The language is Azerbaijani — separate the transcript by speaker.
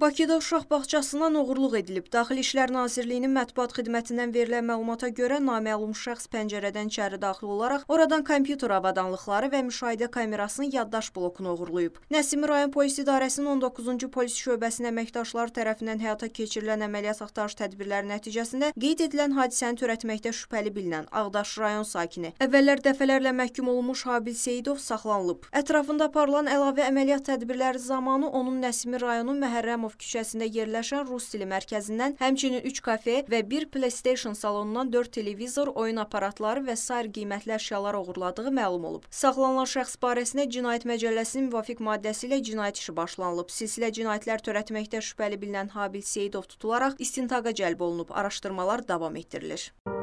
Speaker 1: Bakıda uşaq bağçasından oğurluq edilib. Daxili İşlər Nazirliyinin mətbuat xidmətindən verilən məlumata görə naməlum şəxs pəncərədən içəri daxil olaraq oradan kompüter avadanlıqları və müşahidə kamerasının yaddaş blokunu oğurlayıb. Nəsimi rayon polis idarəsinin 19-cu polis şöbəsinin əməkdaşları tərəfindən həyata keçirilən əməliyyat axtarış tədbirləri nəticəsində qeyd edilən hadisəni törətməkdə şübhəli bilinən Ağdaş rayon sakini əvvəllər dəfələrlə məhkum olunmuş Habil Seyidov saxlanılıb. Ətrafında aparılan əlavə əməliyyat tədbirləri zamanı onun Nəsimi rayonu Məhərrəm Abramov küçəsində yerləşən Rus dili mərkəzindən, həmçinin 3 kafe və 1 PlayStation salonundan 4 televizor, oyun aparatları və s. qiymətli əşyalar oğurladığı məlum olub. Saxlanılan şəxs barəsində Cinayət Məcəlləsinin müvafiq maddəsi ilə cinayət işi başlanılıb. Silsilə cinayətlər törətməkdə şübhəli bilinən Habil Seyidov tutularaq istintaqa cəlb olunub. Araşdırmalar davam etdirilir.